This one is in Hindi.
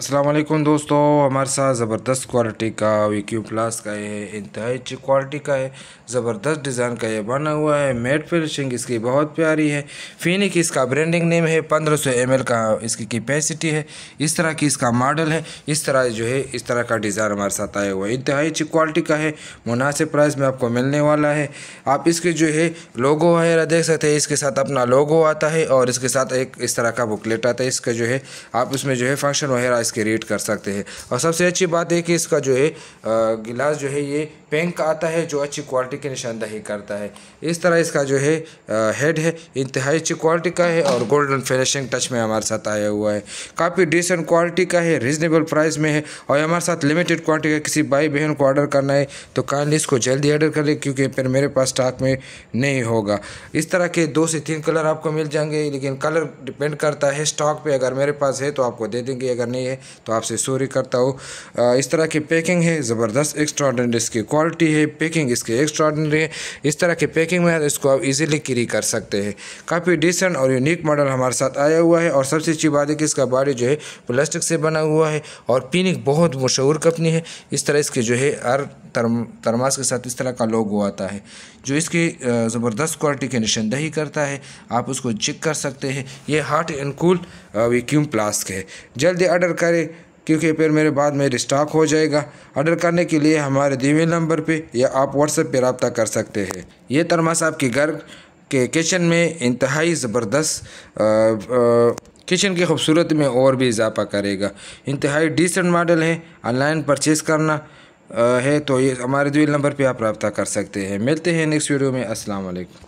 असलकुम दोस्तों हमारे साथ ज़बरदस्त क्वालिटी का वी क्यू प्लस का ये इंतहाई अच्छी क्वालिटी का है ज़बरदस्त डिज़ाइन का ये बना हुआ है मेट फिनिशिंग इसकी बहुत प्यारी है फिनिक इसका ब्रांडिंग नेम है 1500 सौ का इसकी कैपेसिटी है इस तरह की इसका मॉडल है इस तरह जो है इस तरह का डिज़ाइन हमारे साथ आया हुआ है इंतहाई अच्छी क्वालिटी का है मुनासिब प्राइस में आपको मिलने वाला है आप इसके जो है लोगो वगैरह देख सकते हैं इसके साथ अपना लोगो आता है और इसके साथ एक इस तरह का बुकलेट आता है इसका जो है आप उसमें जो है फंक्शन वगैरह इसके रेट कर सकते हैं और सबसे अच्छी बात है कि इसका जो है गिलास जो है ये पेंक आता है जो अच्छी क्वालिटी की निशानदही करता है इस तरह इसका जो है हेड है इंतहाई अच्छी क्वालिटी का है और गोल्डन फिनिशिंग टच में हमारे साथ आया हुआ है काफ़ी डिसेंट क्वालिटी का है रिजनेबल प्राइस में है और हमारे साथ लिमिटेड क्वालिटी का किसी भाई बहन को ऑर्डर करना है तो काइंडली इसको जल्दी ऑर्डर करें क्योंकि फिर मेरे पास स्टॉक में नहीं होगा इस तरह के दो से तीन कलर आपको मिल जाएंगे लेकिन कलर डिपेंड करता है स्टॉक पर अगर मेरे पास है तो आपको दे देंगे अगर नहीं है तो आपसे सॉरी करता हूँ इस तरह की पैकिंग है ज़बरदस्त एक्स्ट्रॉडनरी इसकी क्वालिटी है पैकिंग इसकी एक्स्ट्रॉडनरी है इस तरह की पैकिंग में इसको आप इजीली कैरी कर सकते हैं काफ़ी डिसेंट और यूनिक मॉडल हमारे साथ आया हुआ है और सबसे अच्छी बात है कि इसका बॉडी जो है प्लास्टिक से बना हुआ है और पीनिक बहुत मशहूर कंपनी है इस तरह इसके जो है हर तरम तरमास के साथ इस तरह का लोगो आता है जो इसकी ज़बरदस्त क्वालिटी की निशानदही करता है आप उसको चेक कर सकते हैं ये hot and cool vacuum flask है जल्दी ऑर्डर कर करें क्योंकि फिर मेरे बाद में रिस्टॉक हो जाएगा ऑर्डर करने के लिए हमारे दीवी नंबर पे या आप व्हाट्सएप पे रबता कर सकते हैं ये तरमा के घर के किचन में इंतहाई ज़बरदस्त किचन की खूबसूरत में और भी इजाफा करेगा इंतहाई डिसेंट मॉडल है ऑनलाइन परचेज़ करना है तो ये हमारे दिल नंबर पर आप रबता कर सकते हैं मिलते हैं नेक्स्ट वीडियो में असलकम